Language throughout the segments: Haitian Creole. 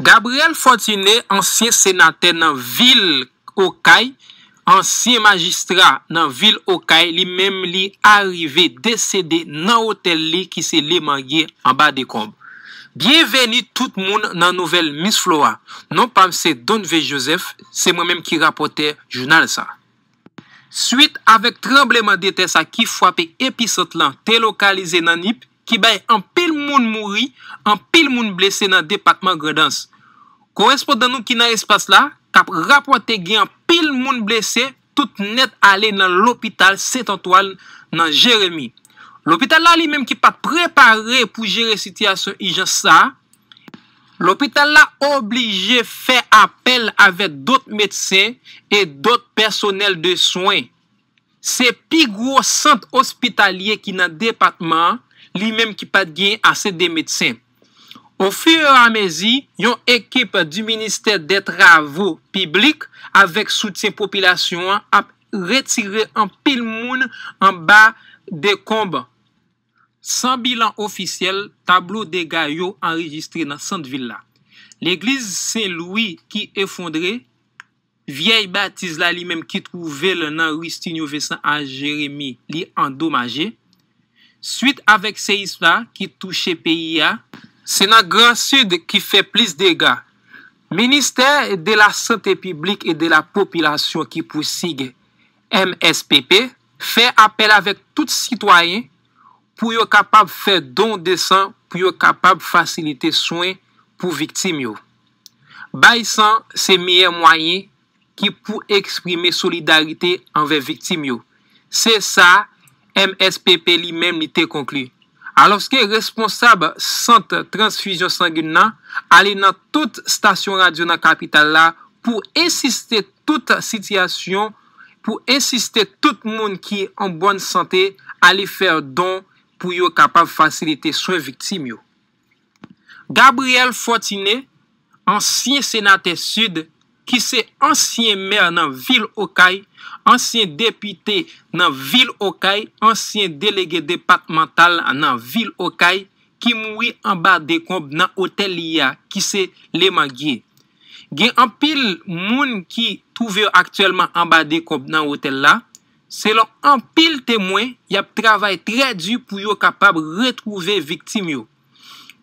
Gabriel Fontenay, ansyen senate nan vil Okay, ansyen magistra nan vil Okay, li menm li arive desede nan hotel li ki se li mange an ba de komb. Bienveni tout moun nan nouvel Miss Floa, non panse Donve Joseph, se mwen menm ki rapote jounal sa. Suite avek trembleman dete sa ki fwa pe episote lan te lokalize nan Ip, ki bay an pil moun mouri, an pil moun blese nan depatman gredans. Korespondan nou ki nan espas la, kap rapwante gen an pil moun blese, tout net ale nan l'opital 7 Antoine nan Jeremie. L'opital la li menm ki pat prepare pou jere siti aso i jan sa, l'opital la oblige fe apel ave dote metse e dote personel de soen. Se pi gro sant ospitalye ki nan depatman, li menm ki pat gen ase de medsen. Ou fi ou amezi, yon ekip di minister de travou piblik avek soutien populasyon ap retire an pil moun an ba de komb. San bilan ofisyel, tablo de gayo enregistre nan sante villa. L'eglise Saint-Louis ki efondre, viey batiz la li menm ki trouve le nan Ristigno Vesan a Jeremie li endomaje, Suite avèk se isla ki touche peyi ya, se nan Gran Sud ki fè plis dega. Ministè de la Santé Publique et de la Population ki pou sig MSPP, fè apel avèk tout sitwayen pou yo kapab fè don de san pou yo kapab fasilite souen pou viktim yo. Bay san se miè mwayen ki pou eksprime solidarite anve viktim yo. Se sa, MSPP li menm li te konklu. A loske responsab sante transfusion sangu nan, ali nan tout stasyon radyonan kapital la, pou insiste touta sityasyon, pou insiste tout moun ki an bonn sante, ali fer don pou yo kapav fasilite souye viktim yo. Gabriel Fotine, ansye senate sud, ki se ansyen mer nan vil okay, ansyen depite nan vil okay, ansyen delege departemental nan vil okay, ki moui anba dekomp nan otel liya, ki se leman gye. Gye anpil moun ki touve yo aktuellement anba dekomp nan otel la, se lon anpil temwen, yap travay tre du pou yo kapab retrouve viktim yo.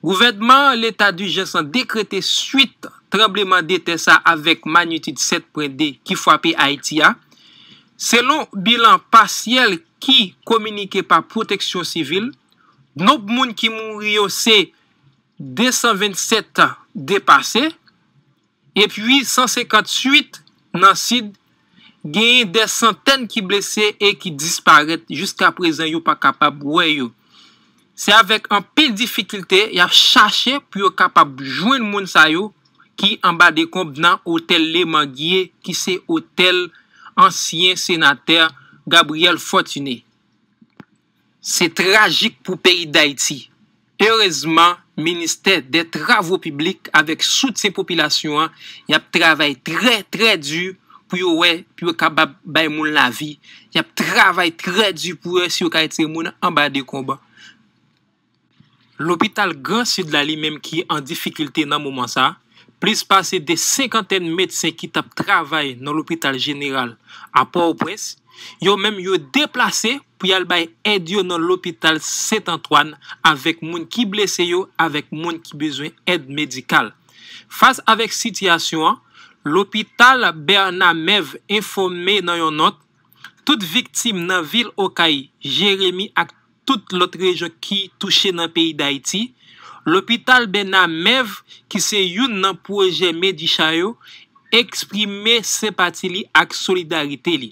Gouvedman l'Etat du Gé s'en dekrete suite Trebleman dete sa avek magnitid 7.2 ki fwape Haitia. Selon bilan pasyel ki komunike pa proteksyon sivil, noub moun ki moun riyo se 227 an depase, e pi 158 nan sid genye de santen ki blese e ki disparet jiska prezen yo pa kapab wè yo. Se avek an pil difikilte, ya chache pou yo kapab joun moun sa yo Ki an ba de komb nan Otel Lemangye, ki se Otel ansyen senater Gabriel Fortuné. Se tragik pou peyi d'Haiti. Erezman, Ministè de Travo Publik, avèk soute se popilasyon, y ap travèy trè trè dù pou yo wè, pou yo ka bay moun la vi. Y ap travèy trè dù pou yo si yo ka Haiti moun an ba de komb. L'opital Grand Sudlali, mèm ki an difikultè nan mouman sa, Plis pase de 50 mèdse ki tap travay nan l'hôpital jeneral apò ou pres, yo mèm yo deplase pou yal bay edyo nan l'hôpital Saint-Antoine avèk moun ki blese yo, avèk moun ki bezwen ed medikal. Fas avèk sityasyon, l'hôpital ber nan mev informe nan yon not, tout viktim nan vil Okai, Jérémy ak tout lot rejon ki touche nan peyi d'Haïti, L'opital ben a Mev ki se youn nan proje Medichayo eksprime sepati li ak solidarite li.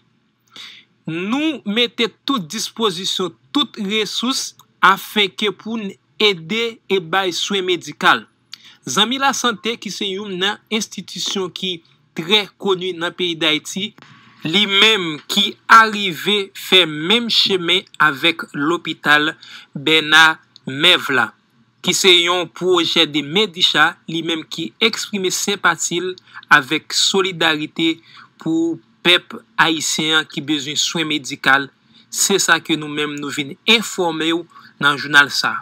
Nou mette tout disposition, tout resous afen kepoun ede e bay soue medikal. Zami la sante ki se youn nan institisyon ki tre konu nan peyi da iti, li menm ki arive fe menm cheme avek l'opital ben a Mev la. Ki se yon proje de Medisha, li menm ki eksprime sepatil avèk solidarite pou pep Aisyen ki bezoun souen medikal. Se sa ke nou menm nou vin informe ou nan jounal sa.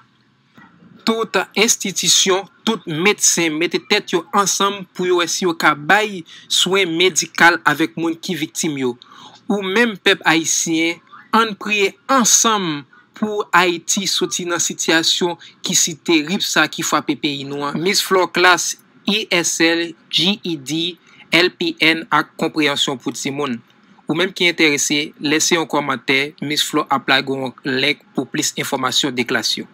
Tote institisyon, tote medsyen mette tet yo ansam pou yo esi yo ka bay souen medikal avèk moun ki viktim yo. Ou menm pep Aisyen, an priye ansam medisyen pou Haiti soti nan sityasyon ki si terib sa ki fwa pe pe inouan. Miss Floor, klas ESL, GED, LPN ak kompreyansyon pou ti moun. Ou menm ki enterese, lese yon komante, Miss Floor apla goun lèk pou plis informasyon de klas yo.